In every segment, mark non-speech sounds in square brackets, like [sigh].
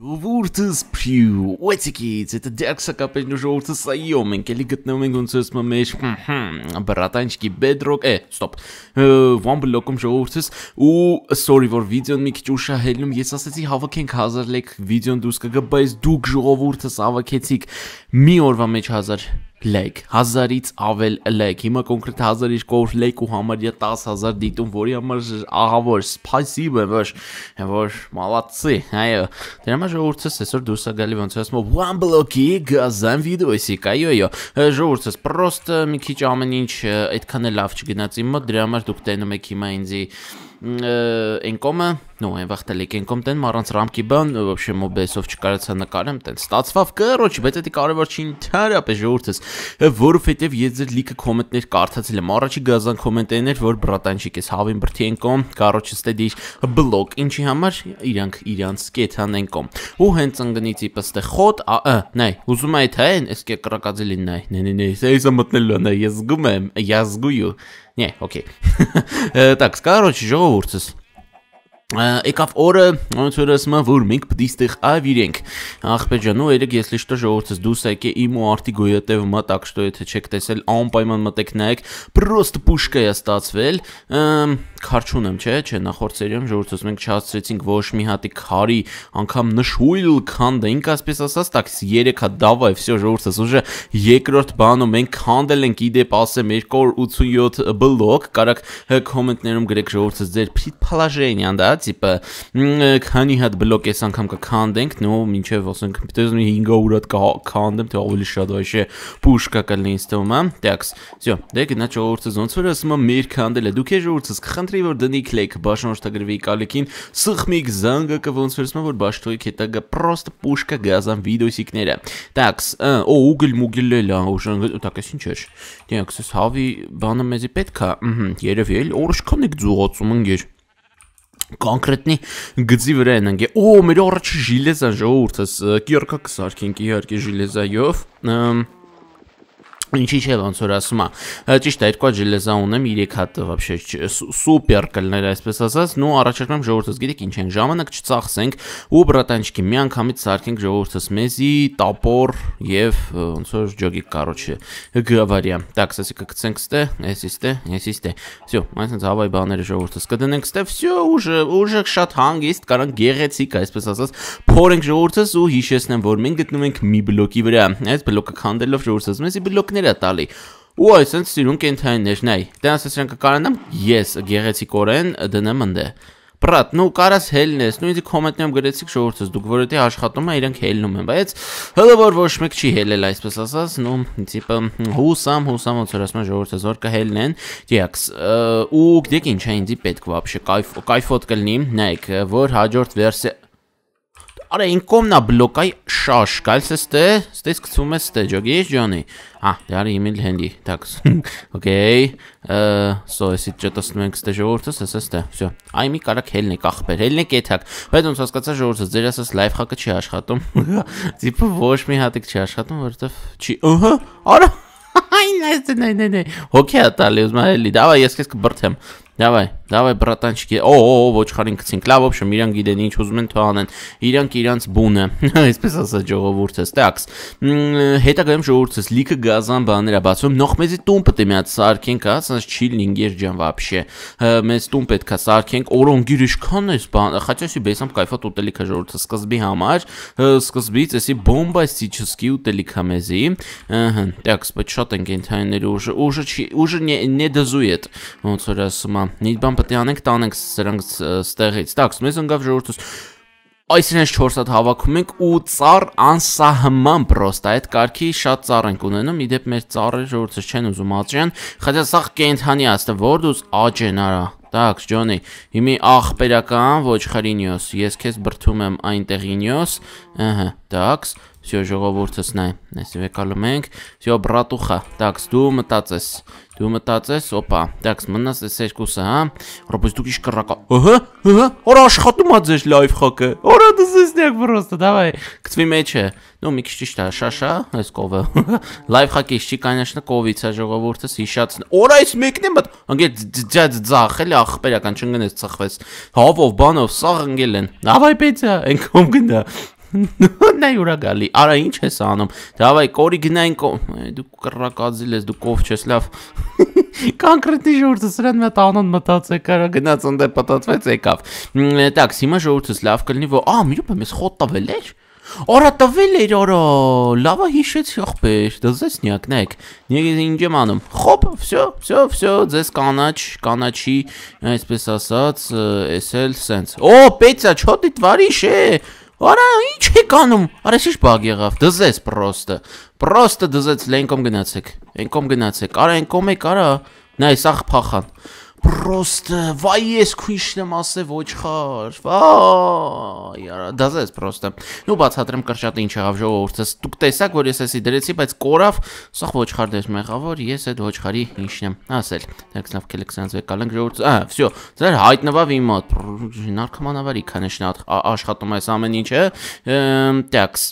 Vous ժողովուրդս փյու ուեցիկից это դերսակապելու ժողովուրդս այո մենք էլի գտնվում ենք ոնց ասում մեջ բրատանչկի bedrock է ստոպ one block-ում ժողովուրդս ու sorry որ վիդեոն մի քիչ ուշահելնում ես ասացի հավաքենք 1000 լեկ վիդեոն դուրս կգա բայց դուք ժողովուրդս հավաքեցիք մի օրվա մեջ 1000 լայք, 1000-ից ավել լայք։ Հիմա կոնկրետ 1200 լայք ու համարյա 10000 դիտում, որի համար ահավոր, спасибо, որ որ մալացի։ Այո, դրա համար ժողովուրդս ես այսօր դուրս է գալի ոնց ասում one block-ի գազան վիդեոյսիկ, այո, այո։ Ժողովուրդս, պրոստը մի քիչ ամեն ինչ այդքան էլ լավ չգնաց իմ մոտ, դրա համար դուք տենում եք հիմա ինձի այն կոմը Ну, այնվախ տելեկենկոմ տեն առանց ռամկի բան, вообще մոբեսով չկարացա նկարեմ, տեն ստացվավ կերոջ, բայց դա կարևոր չի ընդհանրապես ժողովրդս, որովհետև ես ձեր լիքը կոմենտներ կարդացել եմ, առաջի գազան կոմենտերներ, որ բրատանչիկ էս հավին բրթենկոմ, կարոջս տե դի բլոկ, ինչի համար իրանք իրանց կեթանենկոմ։ Ու հենց ընկնիցի պստե խոտ, ա, նայ, ուզում այ թե այն, էս կե կրակածելին նայ, նե նե նե, էսա մտնելու նայ, ես զգում եմ, ես զգույու։ Не, окей. Так, короче, ժողովուրդս եկավ օրը, ոնց որ ասում եմ, որ մենք պիտի ստեղ ավիրենք։ Ախպե ջան, ու երեք ես լիշտը ժողովրդից դուս եկե իմ ու արտի գոյատև մա так что եթե չեք տեսել, անպայման մտեք նայեք, պրոստ պուշկա է ստացվել։ Ամ քար չունեմ, չէ՞, չէ, նախորդ սերիայում ժողովուրդս մենք չհասցրեցինք ոչ մի հատի քարի, անգամ նշույլ քանդեինք, ասպես ասած, տաքս 3-ա դավայ, всё ժողովուրդս ուժը երկրորդ բանում մենք քանդել ենք իդեպ ասեմ 287 բլոկ, կարակ կոմենտներում գրեք ժողովուրդս ձեր предположение, да, типа, քանի հատ բլոկ էս անգամ կքանդենք, նո, ինչև ասենք, դեզ 500 հատ կքանդեմ, թե ավելի շատ վայշե пушка կլինի ստոմա, տաքս։ Всё, դե գնա ժողովուրդս ոնց որ ասում եմ, մեր քանդելը, դուք է ժողովուրդս կխնդրի մտքրի, որ դնիք լեք բաշնորթագրվի կալիքին, սխմիկ զանգը կոնցերսմա, որ բաշտոյք հետագա պրոստ պուշկա գազան վիդոսիկները։ Տաքս, օ ուգլ մուգլը լա, ուշան, տաքս ինչ էր։ Դիանքս էս հավի բանը մեզի պետքա, ըհը, երևի էլ օրշքան եք զուգացում ընկեր կոնկրետնի գծի վրա են ընկե։ Օ, մեր առաջի ժիլեզան ժողովուրդս, կիրկա կսարքենք իհարկե ժիլեզայով։ Ամ Ինչի՞ չէ, ոնց որ ասում է։ Ճիշտ է, երկու ջելեզա ունեմ, 3 հատ вообще սուպեր կլներ, այսպես ասած, նո առաջարկում ժողովրդս գիտեք ինչ են ժամանակ չծախսենք ու բրատանչիկի միանգամից սարքենք ժողովրդս մեզի տապոր եւ ոնց որ ջոգիկ կարոչը գավարիա։ Так, սեսի կգցենք ստե, էսիստե, էսիստե։ Всё, այսինքն հավայ բաները ժողովրդս կդնենք ստե, всё, ուժը, ուժը շատ հանգիստ, կարան գեղեցիկ, այսպես ասած, փորենք ժողովրդս ու հիշեցնեմ, որ մենք գտնվում ենք մի բլոկի վրա։ Այս բլոկը քանդելով ժողովրդս մեզի բլոկներ թվերը տալի։ Ու այսինքն սիրուն կենթանիներն այ։ Դրանց դե ես նրանք կարանամ ես գեղեցիկորեն դնեմ ընդ։ Բրատ, նու կարաս հելնես, նույնիսկ կոմենտներում գրեցիք շողորցս, դուք որովհետեւ դե աշխատում եք, իրենք հելնում են, բայց հələ որ ոչ մեկ չի հելել, այսպես ասած, նու տիպը հուսամ, հուսամ ոնց որ ասում են շողորցս որ կհելնեն, դիաքս, ու դեք ինչ այն դի պետք վաբշե, կայֆ, կայֆոտ կլնի, նայեք, որ հաջորդ վերսիա Արա ինքոմնա բլոկայ շաշ, գալս էստե, ստես գցում ես ստե, ջոգիջ ջոնի։ Հա, դարի դե իմիլ հենդի, так. Okay. Э, so էսի չտեսնում ենք ստե ժողովուրդս, էս էստե, всё։ Այ մի կարակ հելնեք ախպեր, հելնեք եթակ։ Բայց ոնց հասկացա ժողովուրդս, ձեր ասած լայֆ հակը չի աշխատում։ [laughs] Տիպը ոչ մի հատիկ չի աշխատում, որովհետև չի։ Ահա, արա Այն [laughs] այս նայ նայ նայ։ Հոկե ատալի ուզմա էլի։ Դավայ ես քեզ կբրթեմ։ Դավայ։ Լավ է բրատանչիկի։ Օ, օ, օ, ոչխարին գցինք։ Լավ, ոբշեմ, իրանք գիտեն ինչ ուզում են թող անեն։ Իրանք իրանց բունը, [laughs] այսպես ասած ժողովուրդը, ստաքս։ Հետագայում ժողովուրդը լիքը գազան բաներ է բացում, նոխմեզի տուն պետք է միած սարքենք, հա, ասես չիլինգ երջան вообще։ Մեզ տուն պետքա սարքենք, օրոնգիր իշքան էս բան, խաչասի բեսամ кайֆա ուտելիքա ժողովուրդը սկզբի համար, սկզբից էսի բոմբաստիչսկի ուտելիքա մեզի։ Ահա, տաքս, բայց շատ են գենթայինները ուժը, ուժը չի, ուժը не дозует։ Ոնց որ ասում եմ, նիտ բան բան պետք է անենք, տանենք սրանք ստեղից։ Տաքս, մեզ ընկավ ժողովուրդս այս իրենց 4 հատ հավաքում ենք ու ծառ անսահման պրոստ այդ կարքի շատ ծառ ենք ունենում իդեպ մեր ծառը ժողովուրդս չեն ուզում աճեն хотя սա կենթանի աստ որդուս աճեն արա տաքս ջոնի հիմի աղբերական ոչ խրինյոս ես քեզ բրթում եմ այնտեղինյոս ըհը տաքս всё ժողովուրդս նայ այս վեկալում ենք всё братуха տաքս դու մտածես Դու մտածես, օպա, դաքս մնաս էս երկուսը, հա? Ռոբոց դուք իշկրակա։ Ահա, ահա, օր աշխատում ա ձեր լայֆ հակը։ Օրա դզեսնեք просто, давай, գծվի մեջ է։ Ну, մի քիչ ճիշտ է, շաշա, այս կովը։ հա, Լայֆ հակի չի կանաշնը կովից է ժողովուրդը հիշացն։ Օրա այս մեկն է մտ, անգել ջաջ ձախ էլի ախպերական չընկնես ծխվես։ Հավով բանով սաղ ընկել են։ Давай, Петя, ենքում գնա։ [laughs] Նա յուրա գալի։ Արա ի՞նչ ես անում։ Դավայ դե կորի գնային կո։ Դու կռակազիլ ես, դու կով չես, լավ։ [laughs] Կոնկրետնի ժողովուրդը սրան մոտ անոն մտածեք, արա գնաց ընդ է պատածվեց եկավ։ Так, հիմա ժողովուրդս լավ կլինի, որ ա, մի րոպե, մեզ խոտ տվել էր։ Արա տվել էր, արա, լավա հիշեցի ախպեր, դա ձեզ նյակնեք, նիգեզ ինչ եմ անում, խոպ, վսյո, վսյո, վսյո, ձեզ կանաչ, կանաչի, այսպես ասաց, ես էլ սենց, օ, պետյա, չոտի տվարիշ է, Արա, ի՞նչ եք անում։ Արես ի՞նչ բաղ եղավ։ Դզես պրոստը։ Պրոստը դզեց, լենկոմ գնացեք։ Ենկոմ գնացեք։ Արա, ենկոմ եք, արա։ Նայ, սախ փախան։ Просто, вай ես քույշն եմ ասել ոչխար։ Վայ, արա, դասես просто։ Ну բացատրեմ կրճատը ինչ եղավ ժողովուրդս։ Դուք տեսաք, որ ես էսի դրեցի, բայց կորավ, սախ ոչխար դեր մեղավոր, ես այդ ոչխարի ինչն եմ ասել։ Դերքսնավ կելեք սենց վեկալենք ժողովուրդ։ Ա, վсё, ձեր հայտնվավ իմ մոտ։ Նարքոմանավարի քանեշնա աշխատում այս ամեն ինչը։ Տաքս։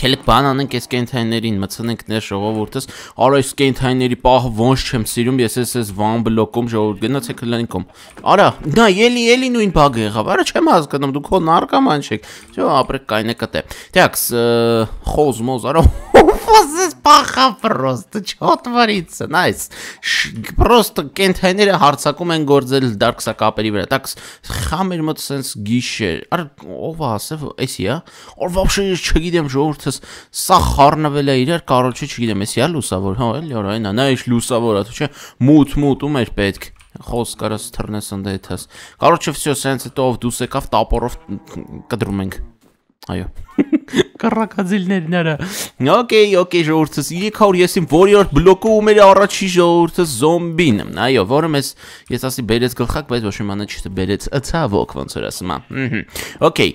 Քելեք բան անենք այս կենթայիներին, մցնենք ներ ժողովուրդս։ Արա այս կենթայիների պահ ոնց չեմ սիրում, ես էս էս վան բլոկում ժողովուրդ գնացեք լենկում։ Արա, նա ելի ելի նույն բագը եղավ։ Արա չեմ հասկանում, դու քո նարկաման չեք։ Չէ, ապրեք կայնը կտե։ Տեքս խոզ մոզ, արա։ [laughs] Ո՞վ ասես պախա պրոստը չոտվարիցը, նայս, պրոստը կենթայները հարցակում են գործել դարգսակապերի վրա, տակս խամեր մոտ սենց գիշեր, ար ով ասև էսի է, որ վապշե ես չգիտեմ ժողորդս, սա խարնվել է իրար, կարոչը չգիտեմ, էսի է լուսավոր, հա, էլ որ այնա, նա իշ լուսավոր, աթու չէ, մութ մութ ում էր պետք, խոսքարս թռնես ընդհետս, կարոչը վսյո սենց հետո ով դուս եկավ տապորով կդրում ենք, այո։ Կռակածիլներն արա։ Okay, okay, ժողովուրդս 307-ին warrior բլոկը ու մեր առաջի ժողովուրդս զոմբին։ Այո, որը մեզ ես ասի բերեց գլխակ, բայց ոչ մի մանը չբերեց ցավոք, ոնց որ ասում եմ։ Okay,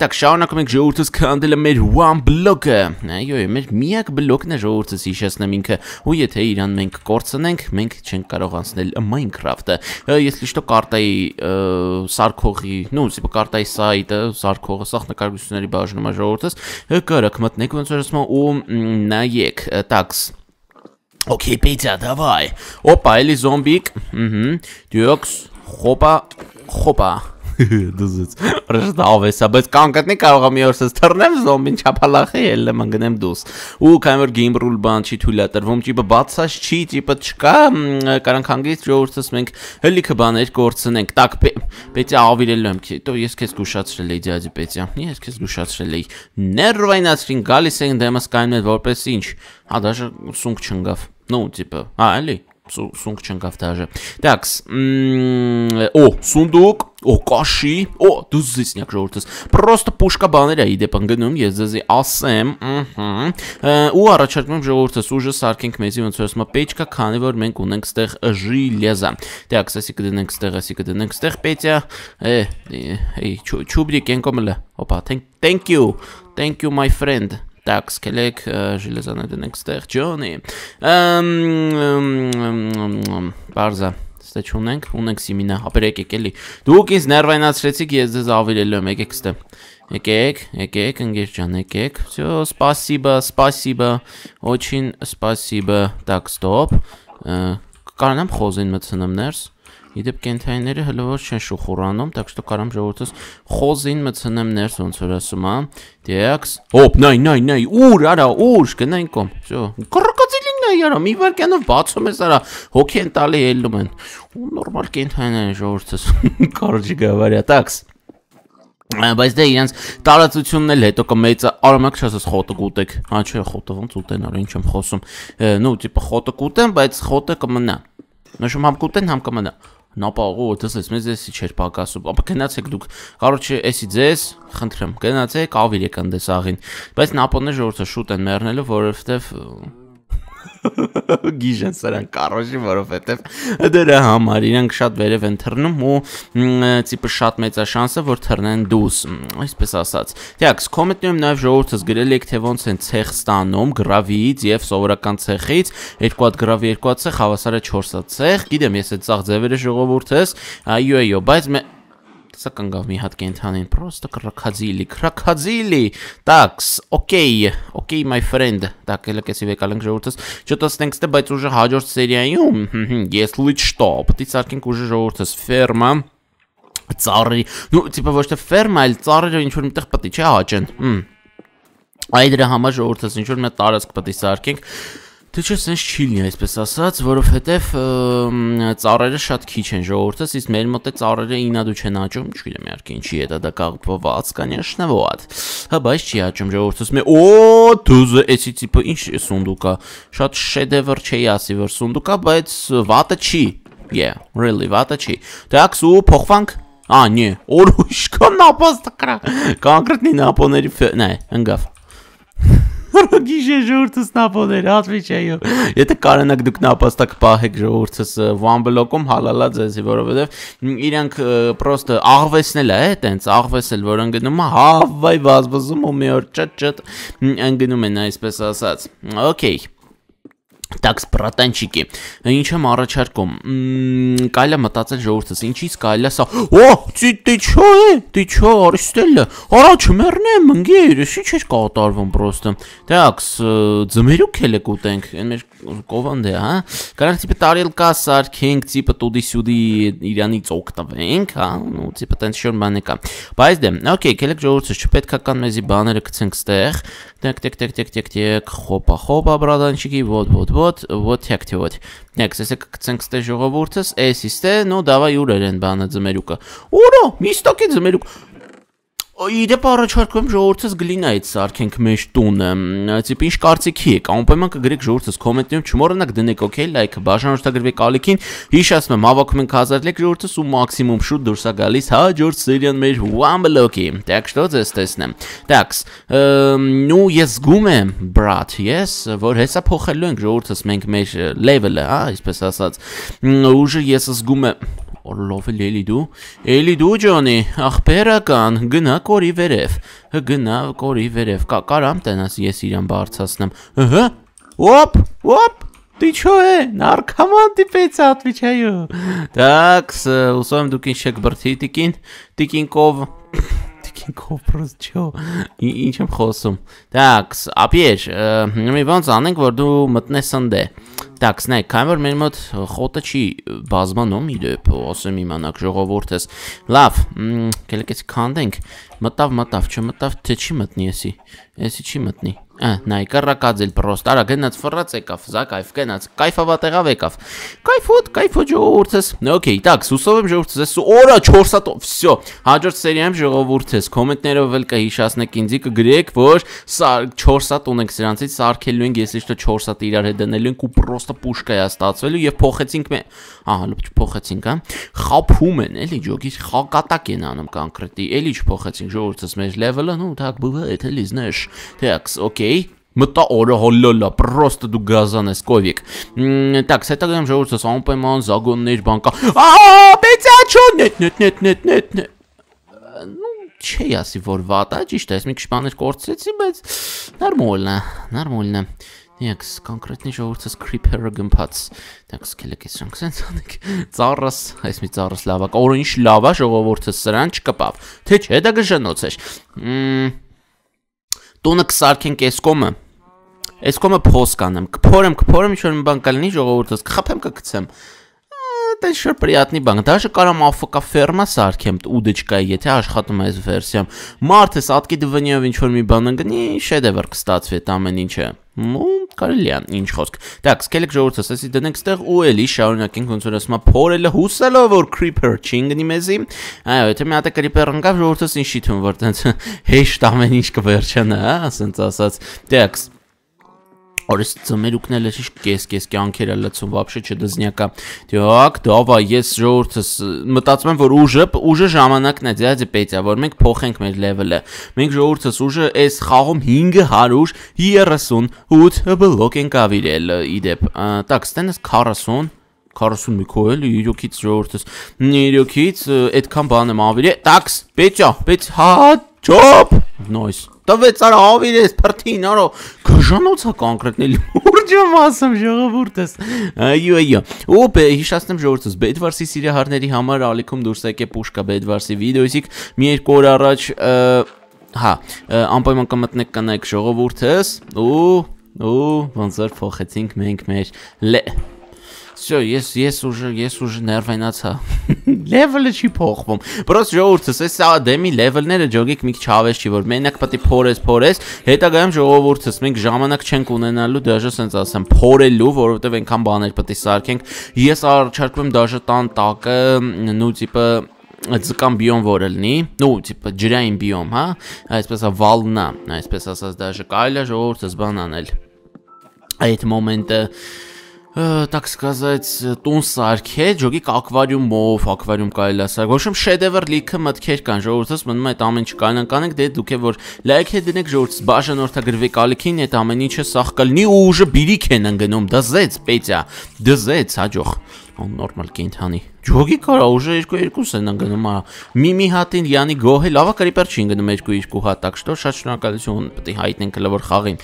так, շառնակում ենք ժողովուրդս քանդելը մեր one բլոկը։ Այո, մեր միակ բլոկն է ժողովուրդս հիշեցնեմ ինքը, ու եթե իրան մենք կորցնենք, մենք չենք կարող անցնել Minecraft-ը։ Ես ճիշտ կարտայի սարքողի, նո, սիպա կարտայի սայտը, սարքողը, սախ նկարագրությունների բաժնում է ժողովուրդս, Podcast. Корок, мотник, он сейчас у наек. Такс. Okay, Peter, dabei. Opa, Eli Zombie. Mhm. Dürks. Hoppa. Hoppa. դուզից։ Ռժդավ էսա, բայց կան գտնի կարող եմ երս ես թռնեմ զոմբին չափալախի ելեմ ընգնեմ դուս։ Ու կամեր game rule բան չի թույլա տրվում, ճիպը բացած չի, ճիպը չկա, կարանք հանգից ժողովրդս մենք հելիքը բաներ կորցնենք։ Տակ պետքա ավիրելու եմ քեզ, դու ես քեզ զուշացրել էի դիադի պետքա։ Ես քեզ զուշացրել էի։ Ներվայնացրին գալիս էին դեմս կայնել որպես ինչ։ Հա դաժե սունկ չընկավ։ Ну, типа, а, էլի, սունկ չընկավ դաժե։ Տաքս, օ, սունդուկ Օ, կաշի։ Օ, դու զիսնյակ ժողովրդս։ Պրոստը պուշկա բաներ է իդեպ ընկնում, ես ձեզի ասեմ, ըհը։ Ու առաջարկում եմ ժողովրդս ուժը սարքենք մեզի ոնց որ ասում է պեչկա, քանի որ մենք ունենք ստեղ ժիլեզա։ Դե access-ի կդնենք ստեղ, էսի կդնենք ստեղ, պետյա։ Է, էի, չուբրիկ ենկոմլը։ Օպա, thank you. Thank you my friend։ Так, скелек, железо надо next step, Johnny. Эм, эм, эм, барза. Ստե չունենք, ունենք Սիմինա, ապեր եկեք էլի։ Դուք ինձ ներվայնացրեցիք, ես ձեզ ավիրելու եմ, եկեք ստե։ Եկեք, եկեք, ընկեր ջան, եկեք։ Всё, спасибо, спасибо. Очень спасибо. Так, стоп։ Կարանամ խոզին մտցնեմ ներս։ Իդեպ կենթայինները հլավոր չեն շուխուրանում, так что կարամ ժողովրդս խոզին մցնեմ ներս ոնց որ ասում, հա։ Տեքս։ Ոպ, նայ, նայ, նայ, ուր, արա, ուր, գնայինք կոմ։ Всё։ Կրկացիլի արա, մի վարքանով բացում ես արա, հոգի են տալի ելնում են։ Ու նորմալ կենթանին են ժողովրդս։ [laughs] Կարճ գավարիա, տաքս։ Բայց դե իրենց տարածությունն էլ հետո կմեծը արամակ չասես խոտը կուտեք։ Հա չէ, խոտը ոնց ուտեն, արա ինչ եմ խոսում։ Նու տիպը խոտը կուտեն, բայց խոտը կմնա։ Նշում համ կուտեն, համ կմնա նապաղու դսես մեզ էսի չէր պակասում ապա գնացեք դուք կարոջը էսի ձեզ խնդրեմ գնացեք ավիր եք ընդես աղին բայց նապոններ ժողովուրդը շուտ են մեռնելու որովհետև գիժեն սրան կարոշի, որովհետև դրա համար իրանք շատ վերև են թռնում ու տիպը շատ մեծ է շանսը, որ թռնեն դուս, այսպես ասած։ Տեքս կոմենտներում նաև ժողովուրդս գրել եք, թե ոնց են ցեղ ստանում գրավից եւ սովորական ցեղից, երկու հատ գրավ, երկու հատ ցեղ, հավասարը 4 հատ ցեղ։ Գիտեմ, ես այդ ցաղ ձևերը ժողովուրդս, այո, այո, բայց Տեսա կանգավ մի հատ կենթանին, պրոստը կրակածիլի, կրակածիլի, տակս, ոկեի, ոկեի my friend, տակ էլ եկեցի վեկալենք ժողորդս, չտասնենք ստե, բայց ուժը հաջորդ սերիայում, ես լիջ շտոպ, տիցարկենք ուժը ժողորդս, ֆերմա, ծառի, նու, տիպը ոչ թե ֆերմա, այլ ծառերը ինչ-որ միտեղ պտի, չէ, հաճեն, այդ դրա համար ժողորդս ինչ-որ մի տարածք պտի սարկենք, Դու չես sense չի լինի, այսպես ասած, որովհետև ծառերը շատ քիչ են ժողովրդից, իսկ մեր մոտ է ծառերը ինա դու չեն աճում, չգիտեմ իհարկե ինչի է դա դա կապված, конечно, вот. Հա, բայց չի աճում ժողովրդից։ Մե օ, դու էսի տիպը ինչ է սունդուկա։ Շատ շեդևր չի ասի, որ սունդուկա, բայց վատը չի։ Yeah, really վատը չի։ Դրաքս դե ու փոխվանք А, не, орушка напасть такая. Конкретный напонери фе... Не, ангав. Գիշեր ժողովրդս նապոներ, Ադրբեջանով։ Եթե կարենակ դուք նապաստակ պահեք ժողովրդս one block-ում հալալա ձեզի, որովհետև իրանք պրոստը աղվեսն էլ է, այտենց աղվեսել, որ ընկնում է, հավայ բազմազում ու մի օր ճճ ընկնում են այսպես ասած։ Okay։ Так, братанчики, ինչ եմ առաջարկում։ Կարելի է մտածել ժողովրդս, ինչից կարելի է սա։ Օ, դի դե չո է, դի դե չո Արիստելը։ Առաջ մեռնեմ, ընկեր, ինչի՞ չես կատարվում պրոստը։ Так, ձմերուկ էլ եք ուտենք, այն մեր կովանդե, հա։ Կարող տիպը տարել կա սարքենք, տիպը տուդի սյուդի իրանից օգտվենք, հա, ու տիպը տենց շոր բան եկա։ Բայց դե, օքեյ, քելեք ժողովուրդը չպետք է կան մեզի բաները գցենք ստեղ։ Տեք տեք տեք տեք տեք տեք խոպա խոպա բրադանչիկի ոտ ոտ ոտ ոտ տեք թե ոտ։ Նեքս էսը գցենք ստե ժողովուրդս, էս իստե, նո դավայ ուրեր են բանը ձմերուկը։ Ուրա, միստոքի ձմերուկ։ Իդեպ առաջարկում ժողովրդս գլինա այդ սարքենք մեջ տունը։ Այսինքն ինչ կարծիքի եք, անպայման կգրեք ժողովրդս կոմենտներում, չմոռանաք դնեք օքեյ լայքը, բաժանորդագրվեք ալիքին։ Հիշացնում եմ, հավաքում ենք 1000 լեկ ժողովրդս ու մաքսիմում շուտ դուրս է գալիս հաջորդ սերիան մեր One Block-ի։ Так что здесь տեսնեմ։ Так, ну ես զգում եմ, բրատ, ես որ հեսա փոխելու ենք ժողովրդս մենք մեր level-ը, հա, այսպես ասած։ Ուժը ես զգում եմ Օրլովը լելի դու։ Էլի դու Ջոնի, ախբերական, գնա կորի վերև։ Գնա կորի վերև։ Կա կարամ տենաս ես իրան բարձացնեմ։ Հա։ Ոպ, ոպ։ Ты чё, э? Наркоман ты пеца, отвечаю. Так, с условием дукин шек брти тикин, тикинков, Քինքով պրոս չո ինչ եմ խոսում։ Դաքս, ապիեջ, մի բան ցանենք, որ դու մտնես ընդ է։ Так, знаете, քանի որ մեր մոտ խոտը չի բազմանում իրեպ, ասեմ իմանաք ժողովուրդս։ Լավ, գելկից քանդենք։ Մտավ, մտավ, չմտավ, թե չի մտնի էսի։ Էսի չի մտնի։ Նայկարակաձել պրոստ, արա գնաց ֆռած եկավ, զա կայֆ գնաց, կայֆավա տեղավ եկավ։ Կայֆոտ, կայֆո ժողովուրդս։ Okay, так, սուսով եմ ժողովուրդս, օրա 4 հատ, վсё։ Հաջորդ սերիայում ժողովուրդս, կոմենտներով էլ կհիշացնեք ինձի կգրեք, որ սա 4 հատ ունենք սրանցից, սարքելու ենք, ես իշտը 4 հատ իրար հետ դնելու ենք ու պրոստը պուշկա է ստացվելու եւ փոխեցինք մե։ Ահա, լուփ փոխեցինք, հա։ Խափում են, էլի ջոգի, խակատակ են անում կոնկրետի, էլի չփոխեցինք ժողովուրդս մեր level-ը, նո, так бывает, էլի, знаешь։ Так, okay Окей. Մտա օրը հոլլոլա, պրոստը դու գազան ես, կովիկ։ Так, սետագայում ժողովուրդը սամպայման զագոններ բանկա։ Ահա, պեցաչոն, նետ, նետ, նետ, նետ, նետ, նետ։ Ну, չի ասի, որ վատ է, ճիշտ է, ես մի քիչ բաներ կորցրեցի, բայց նորմալն է, նորմալն է։ Դիակս կոնկրետնի ժողովրդս creeper-ը գմփած։ Դիակս կելեք ես շանք սենց անեք։ Ծառս, այս մի ծառս լավա, օրինչ լավա ժողովրդս սրան չկպավ։ Թե չէ դա գժնոց էր։ Մմ տունը կսարքենք էսկոմը։ Էսկոմը փոս կանեմ, կփորեմ, կփորեմ ինչ որ մի բան կլինի ժողովուրդս, կխփեմ կգցեմ։ կա это еще приятный банк. Даже կարամ AFK ֆերմա սարքեմ ուդեջկայի, եթե աշխատում ես վերսիամ։ Մարտես ատկի դվնիով ինչ որ մի բան ընկնի, շեդևր կստացվի այդ ամեն ինչը։ Ну, կարելի է, ինչ խոսք։ Так, սկելեք ժողովուրդս, էսի դնենք ստեղ ու էլի շարունակենք ոնց որ ասում է փորելը հուսելով որ creeper չի ընկնի մեզի։ Այո, եթե մի հատ creeper ընկավ, ժողովուրդս ինչի թվում որ տենց [laughs] հեշտ ամեն ինչ կվերջանա, հա, ասենց ասած։ Так, Օրս ծմերուկնել է կես-կես կյանքերը լցում вообще չդզնյակա։ Դյակ, դե դավա, ես ժողովրդս մտածում եմ, որ ուժը, ուժը ժամանակն է, դե պետք է, որ մենք փոխենք մեր լեվելը։ Մենք ժողովրդս ուժը այս խաղում 538 բլոկ ենք ավիրել իդեպ։ Так, ստենս 40 40 մի քո էլի իրոքից ժողովրդս։ Իրոքից այդքան բան եմ ավիրել։ Տաքս, պետք է, պետք հա, ճոպ։ Նոյս։ nice տվեց արա հավիրես փրթին, արա գժանոց է կոնկրետնելի ուրջը մասում ժողովուրդս։ Այո, այո։ Ոպ հիշացնեմ ժողովուրդս Bedwars-ի սիրահարների համար ալիքում դուրս եկե Պուշկա Bedwars-ի վիդեոյից մի երկու օր առաջ հա, անպայման կմտնեք կանայք ժողովուրդս ու ու ոնց որ փոխեցինք մենք մեր լե Всё, ես ես ուժը ես ուժը ներվենացա։ Լեվելը [laughs] չի փոխվում։ Պրոս ժողովուրդս էս սա դեմի լեվելները ջոգիկ մի քիչ հավես չի որ մենակ պետք է փորես, փորես, հետագայում ժողովուրդս մենք ժամանակ չենք ունենալու դաժե սենց ասեմ փորելու, որովհետև այնքան բաներ պետք է սարքենք։ Ես առաջարկում եմ դաժե տան տակը, նու տիպը ձկան բիոմ որը լինի, նու, տիպը ջրային բիոմ, հա, այսպես վալնա, այսպես ասած դաժե կարելի է ժողովուրդս բան անել։ Այդ մոմենտը так сказать, տուն սարքեց, ժոգիկ ակվարիումով, ակվարիում կարելի է սարքել։ Ոչմ շեդևր լիքը մտքեր կան, ժողովուրդս մնում է այդ ամեն ինչը կանան կանեք, դե դուք է որ լայք է դնեք ժողովուրդս բաժանորդագրվեք ալիքին, այդ ամեն ինչը սախ կլնի ու ուժը բիրիք են ընկնում, դզեց, Պետյա, դզեց, հաջող աննորմալ կենթանի։ Ջոգի կարա ուժը 2-2 են ընկնում, հա։ Մի մի հատին Յանի գոհի լավա կրիպեր չի ընկնում 2-2 հատակ, շտո շատ շնորհակալություն, պետք է հայտնենք լավոր խաղին։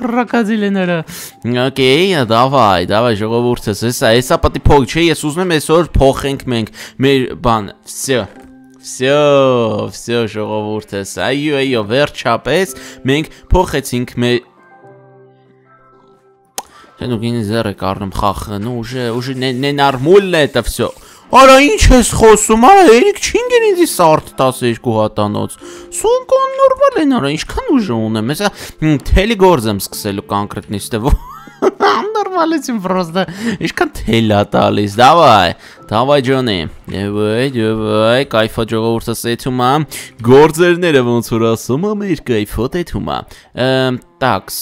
Կրակազիլեները։ Okay, давай, давай, ժողովուրդս, հեսա, հեսա պետք է փող, չէ, ես ուզում եմ այսօր փոխենք մենք մեր բան։ Всё, Всё, всё ժողովուրդս։ Այո, այո, վերջապես մենք փոխեցինք մեր Ну գինզերը կառնում խախը, ну уже, уже не нормально это всё։ Արա ինչ ես խոսում, արա երիկ չինգեն ինձի սարդ 12 հատանոց։ Սունկոն նորմալ են, արա ինչքան ուժ ունեմ։ Հեսա թելի գործ եմ սկսելու կոնկրետնի ստեվո։ Աննորմալություն [laughs] просто։ Ինչքան թելա տալիս, դավայ։ Դավայ ջոնի։ Եվայ, եվայ, кайֆա ժողովուրդս էթումա։ Գործերները ոնց որ ասում, մեր кайֆոտ էթումա։ Տաքս,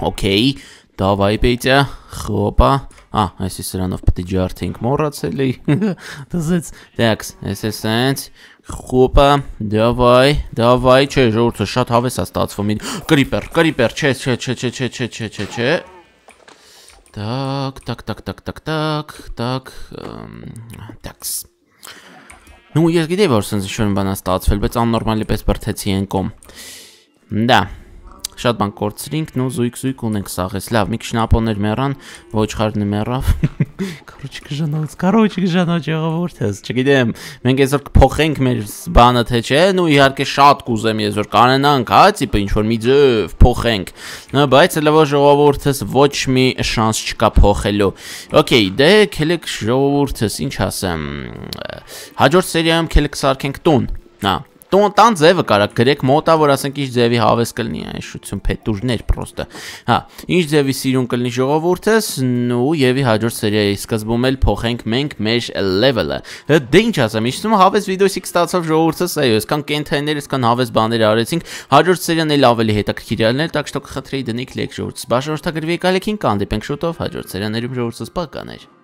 Okay, давай, Петя, хопа. Ա, այսի սրանով պետք է ջարդենք, մոռացել էի։ Դզեց։ [laughs] Տաքս, էս էս Խոպա, դավայ, դավայ, չէ, ժողովուրդը շատ հավես է ստացվում։ Կրիպեր, կրիպեր, չէ, չէ, չէ, չէ, չէ, չէ, չէ, չէ, չէ։ Так, так, так, так, так, так, так, такс։ Ну, ես գիտեի, որ սենց ինչ-որ բան է ստացվել, բայց աննորմալիպես բրթեցի ենկոմ։ Դա, շատ բան կորցրինք, նո զույգ-զույգ ունենք սաղես։ Լավ, մի քիչ նապոներ մեռան, ոչխարն մեռավ։ [laughs] Կարոջ գժանոց, կարոջ գժանոց եղավորթես, չգիտեմ։ Մենք այսօր կփոխենք մեր բանը թե չէ, նո իհարկե շատ կուզեմ ես որ կանենանք, հա, տիպը ինչ որ մի ձև փոխենք։ Նա բայց հələ որ ժողովուրդս ոչ մի շանս չկա փոխելու։ Okay, դե քելեք ժողովուրդս ինչ ասեմ։ Հաջորդ սերիայում քելեք սարքենք տուն։ Հա, տոնտան ձևը կարա գրեք մոտա, որ ասենք ինչ ձևի հավես կլինի այնշություն փետուրներ պրոստը։ Հա, ինչ ձևի սիրուն կլինի ժողովուրդս, ու եւի հաջորդ սերիայի սկզբում էլ փոխենք մենք մեր level-ը։ Դե ինչ ասեմ, ինչու՞ հավես վիդեոյից ստացավ ժողովուրդս, այո, այսքան կենթայներ, այսքան հավես բաներ արեցինք։ Հաջորդ սերիան էլ ավելի հետաքրքիր ալներ, так что կխտրեի դնեք լեկ ժողովուրդս։ Բաշորթագրվեք ալեքին կանդիպենք շուտով հաջորդ սերիաներում ժողովուրդս պականեր։